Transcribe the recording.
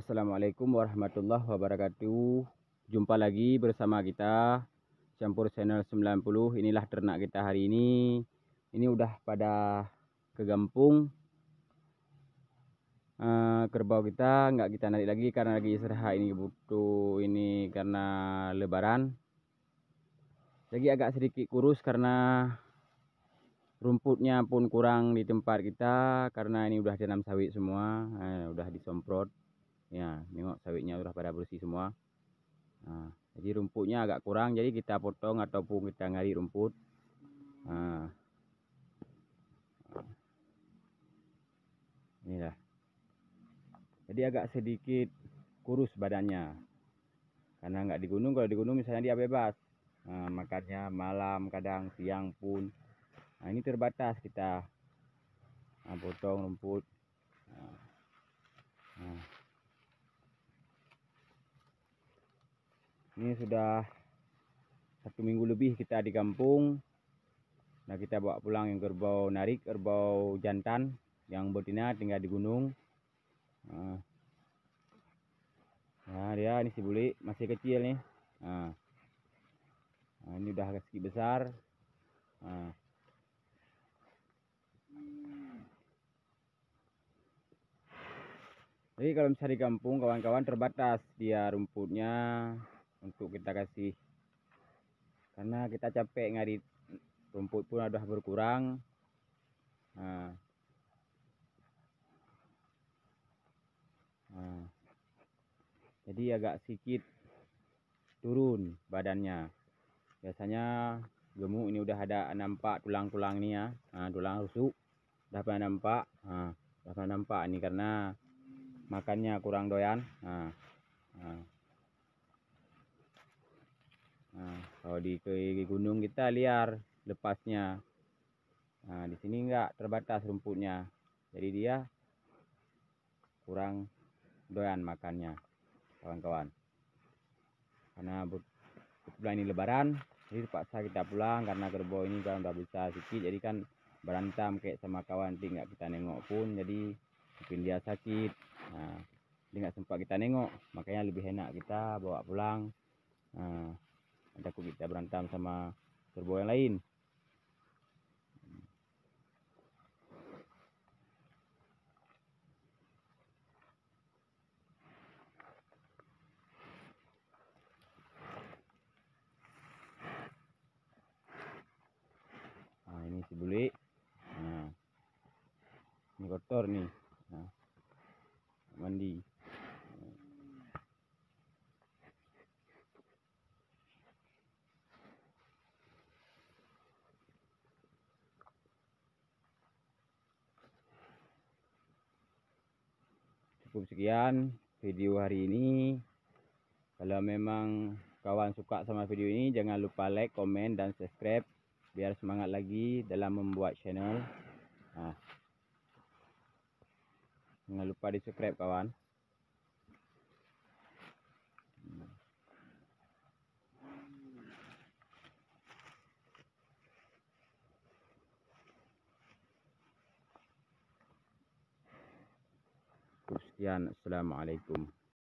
Assalamualaikum warahmatullahi wabarakatuh Jumpa lagi bersama kita Campur channel 90 Inilah ternak kita hari ini Ini udah pada kegampung uh, eh, Kerbau kita nggak kita narik lagi Karena lagi istirahat ini butuh Ini karena lebaran Lagi agak sedikit kurus karena rumputnya pun kurang di tempat kita karena ini udah jenam sawit semua uh, udah disemprot ya nengok sawitnya udah pada bersih semua nah, jadi rumputnya agak kurang jadi kita potong ataupun kita ngari rumput nah, inilah jadi agak sedikit kurus badannya karena nggak di gunung kalau di gunung misalnya dia bebas nah, makannya malam kadang siang pun nah ini terbatas kita nah, potong rumput nah, nah. ini sudah satu minggu lebih kita di kampung nah kita bawa pulang yang kerbau narik kerbau jantan yang betina tinggal di gunung ah. nah, dia ini si Buli masih kecil nih ah. nah, ini udah sedikit besar nah, Jadi kalau misalnya di kampung kawan-kawan terbatas dia rumputnya untuk kita kasih karena kita capek ngari rumput pun sudah berkurang nah. Nah. jadi agak sedikit turun badannya biasanya gemuk ini udah ada nampak tulang-tulang ini ya nah, tulang rusuk udah pernah nampak nah, udah pernah nampak ini karena makannya kurang doyan nah, nah. kalau di ke gunung kita liar lepasnya nah, di sini enggak terbatas rumputnya jadi dia kurang doyan makannya kawan-kawan karena bulan ini lebaran jadi terpaksa kita pulang karena kerbau ini kan udah besar sedikit jadi kan berantem kayak sama kawan tinggal kita nengok pun jadi mungkin dia sakit nah nggak sempat kita nengok makanya lebih enak kita bawa pulang nah, takut kita berantem sama kerbau yang lain nah ini si bule nah ini kotor nih nah, mandi cukup sekian video hari ini. Kalau memang kawan suka sama video ini, jangan lupa like, komen dan subscribe. Biar semangat lagi dalam membuat channel. Ha. Jangan lupa di subscribe kawan. Sekian, Assalamualaikum.